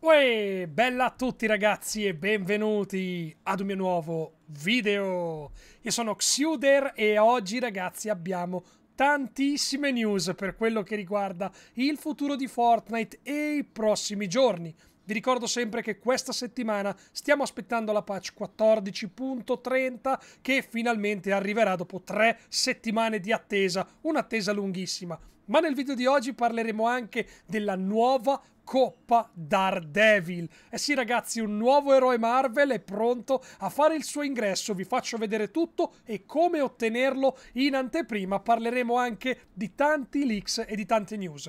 Uè, bella a tutti ragazzi e benvenuti ad un mio nuovo video. Io sono Xuder e oggi ragazzi abbiamo tantissime news per quello che riguarda il futuro di Fortnite e i prossimi giorni. Vi ricordo sempre che questa settimana stiamo aspettando la patch 14.30 che finalmente arriverà dopo tre settimane di attesa, un'attesa lunghissima. Ma nel video di oggi parleremo anche della nuova Coppa Daredevil. Eh sì ragazzi, un nuovo eroe Marvel è pronto a fare il suo ingresso, vi faccio vedere tutto e come ottenerlo in anteprima. Parleremo anche di tanti leaks e di tante news.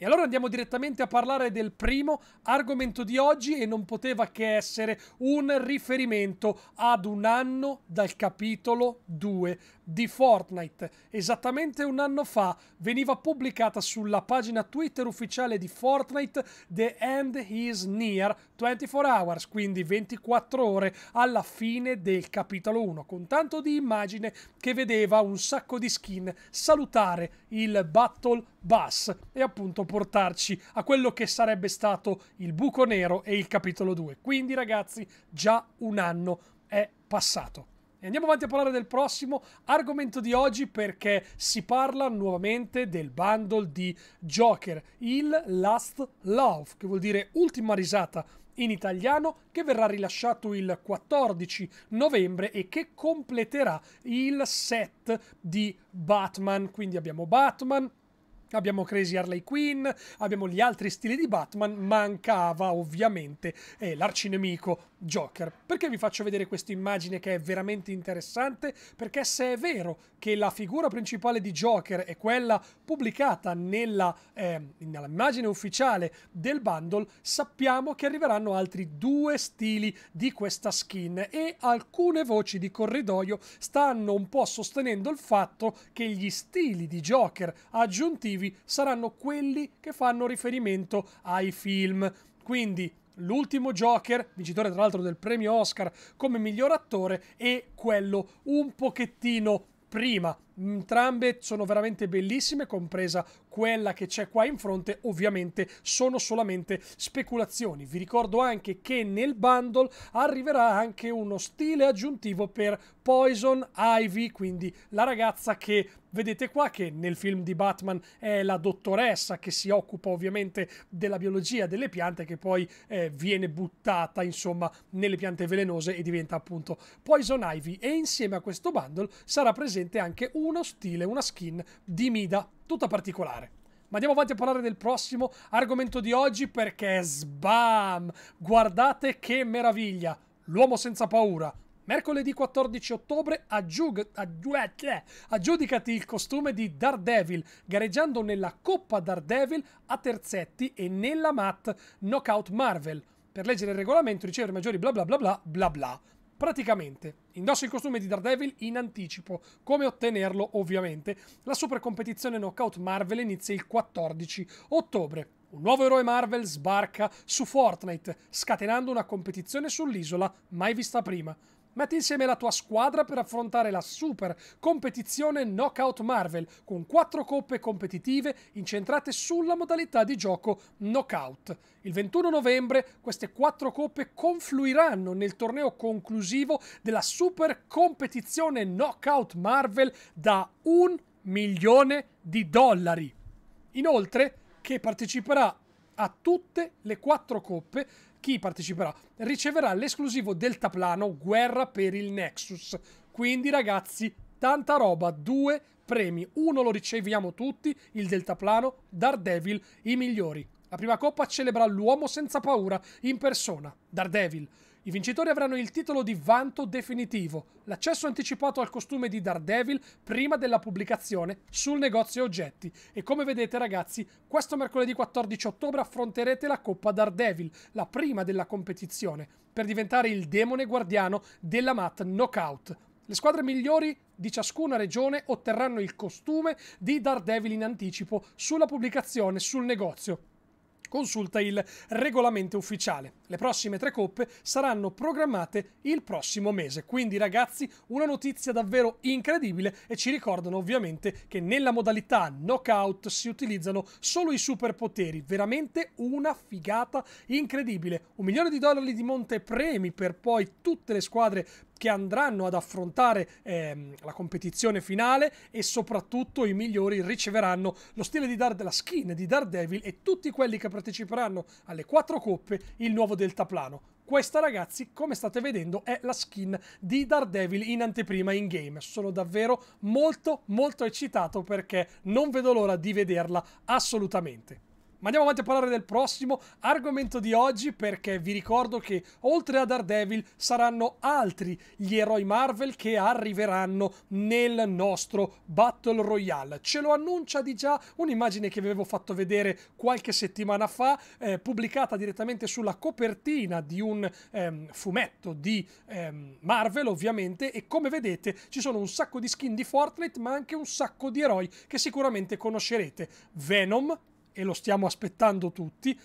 E allora andiamo direttamente a parlare del primo argomento di oggi e non poteva che essere un riferimento ad un anno dal capitolo 2 di Fortnite. Esattamente un anno fa veniva pubblicata sulla pagina Twitter ufficiale di Fortnite The End is Near 24 Hours, quindi 24 ore alla fine del capitolo 1, con tanto di immagine che vedeva un sacco di skin salutare il Battle Bass e appunto portarci a quello che sarebbe stato il buco nero e il capitolo 2. Quindi ragazzi già un anno è passato. E andiamo avanti a parlare del prossimo argomento di oggi perché si parla nuovamente del bundle di Joker, il Last Love, che vuol dire ultima risata in italiano, che verrà rilasciato il 14 novembre e che completerà il set di Batman. Quindi abbiamo Batman, Abbiamo Crazy Harley Quinn, abbiamo gli altri stili di Batman, mancava ovviamente eh, l'arcinemico Joker. Perché vi faccio vedere questa immagine che è veramente interessante? Perché se è vero che la figura principale di Joker è quella pubblicata nella, eh, nell'immagine ufficiale del bundle, sappiamo che arriveranno altri due stili di questa skin e alcune voci di corridoio stanno un po' sostenendo il fatto che gli stili di Joker aggiuntivi motivi saranno quelli che fanno riferimento ai film. Quindi l'ultimo Joker, vincitore tra l'altro del premio Oscar come miglior attore, e quello un pochettino prima entrambe sono veramente bellissime, compresa quella che c'è qua in fronte, ovviamente sono solamente speculazioni. Vi ricordo anche che nel bundle arriverà anche uno stile aggiuntivo per Poison Ivy, quindi la ragazza che Vedete qua che nel film di Batman è la dottoressa che si occupa ovviamente della biologia delle piante che poi eh, viene buttata insomma nelle piante velenose e diventa appunto Poison Ivy e insieme a questo bundle sarà presente anche un uno stile, una skin di Mida, tutta particolare. Ma andiamo avanti a parlare del prossimo argomento di oggi perché sbam! Guardate che meraviglia! L'uomo senza paura. Mercoledì 14 ottobre aggiug- aggiug- eh, aggiudicati il costume di Daredevil, gareggiando nella Coppa Daredevil a terzetti e nella MAT Knockout Marvel. Per leggere il regolamento, ricevere maggiori bla bla bla bla bla bla. Praticamente, indossa il costume di Daredevil in anticipo. Come ottenerlo, ovviamente. La super competizione Knockout Marvel inizia il 14 ottobre. Un nuovo eroe Marvel sbarca su Fortnite, scatenando una competizione sull'isola mai vista prima. Metti insieme la tua squadra per affrontare la super competizione Knockout Marvel con quattro coppe competitive incentrate sulla modalità di gioco Knockout. Il 21 novembre queste quattro coppe confluiranno nel torneo conclusivo della super competizione Knockout Marvel da un milione di dollari. Inoltre, che parteciperà a tutte le quattro coppe. Chi parteciperà riceverà l'esclusivo deltaplano Guerra per il Nexus. Quindi ragazzi, tanta roba, due premi. Uno lo riceviamo tutti, il deltaplano Daredevil, i migliori. La prima coppa celebra l'uomo senza paura in persona, Daredevil. I vincitori avranno il titolo di vanto definitivo, l'accesso anticipato al costume di Daredevil prima della pubblicazione sul negozio oggetti. E come vedete ragazzi, questo mercoledì 14 ottobre affronterete la Coppa Daredevil, la prima della competizione, per diventare il demone guardiano della mat Knockout. Le squadre migliori di ciascuna regione otterranno il costume di Daredevil in anticipo sulla pubblicazione sul negozio. Consulta il regolamento ufficiale. Le prossime tre coppe saranno programmate il prossimo mese. Quindi ragazzi, una notizia davvero incredibile e ci ricordano ovviamente che nella modalità knockout si utilizzano solo i superpoteri. Veramente una figata incredibile. Un milione di dollari di montepremi per poi tutte le squadre che andranno ad affrontare ehm, la competizione finale e soprattutto i migliori riceveranno lo stile di Daredevil, la skin di Daredevil e tutti quelli che parteciperanno alle quattro coppe il nuovo deltaplano. Questa ragazzi, come state vedendo, è la skin di Daredevil in anteprima in game. Sono davvero molto molto eccitato perché non vedo l'ora di vederla assolutamente. Ma andiamo avanti a parlare del prossimo argomento di oggi perché vi ricordo che oltre a Daredevil saranno altri gli eroi Marvel che arriveranno nel nostro Battle Royale. Ce lo annuncia di già un'immagine che vi avevo fatto vedere qualche settimana fa, eh, pubblicata direttamente sulla copertina di un ehm, fumetto di ehm, Marvel ovviamente e come vedete ci sono un sacco di skin di Fortnite ma anche un sacco di eroi che sicuramente conoscerete. Venom, e lo stiamo aspettando tutti.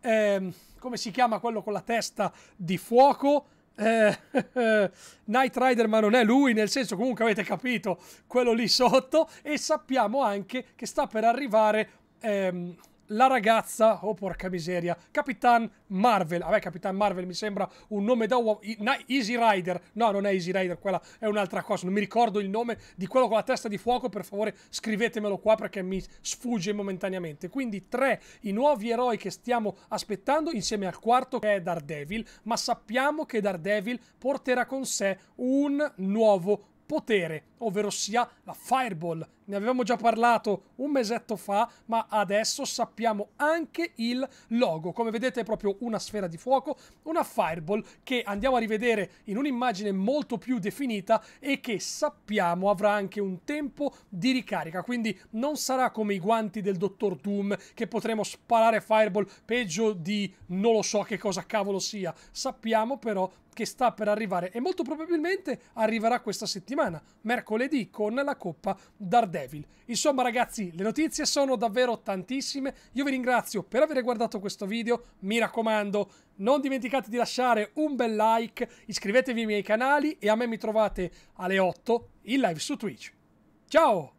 Eh, come si chiama quello con la testa di fuoco? Eh, Night Rider, ma non è lui, nel senso comunque avete capito quello lì sotto. E sappiamo anche che sta per arrivare. Ehm, la ragazza, oh porca miseria, Capitan Marvel, vabbè Capitan Marvel mi sembra un nome da uomo, Easy Rider, no non è Easy Rider, quella è un'altra cosa, non mi ricordo il nome di quello con la testa di fuoco, per favore scrivetemelo qua perché mi sfugge momentaneamente. Quindi tre i nuovi eroi che stiamo aspettando insieme al quarto che è Daredevil, ma sappiamo che Daredevil porterà con sé un nuovo potere ovvero sia la Fireball. Ne avevamo già parlato un mesetto fa, ma adesso sappiamo anche il logo. Come vedete è proprio una sfera di fuoco, una Fireball che andiamo a rivedere in un'immagine molto più definita e che sappiamo avrà anche un tempo di ricarica, quindi non sarà come i guanti del Dottor Doom che potremo sparare Fireball peggio di non lo so che cosa cavolo sia. Sappiamo però che sta per arrivare e molto probabilmente arriverà questa settimana, mercoledì mercoledì con la Coppa Daredevil. Insomma ragazzi, le notizie sono davvero tantissime, io vi ringrazio per aver guardato questo video, mi raccomando, non dimenticate di lasciare un bel like, iscrivetevi ai miei canali e a me mi trovate alle 8 in live su Twitch. Ciao!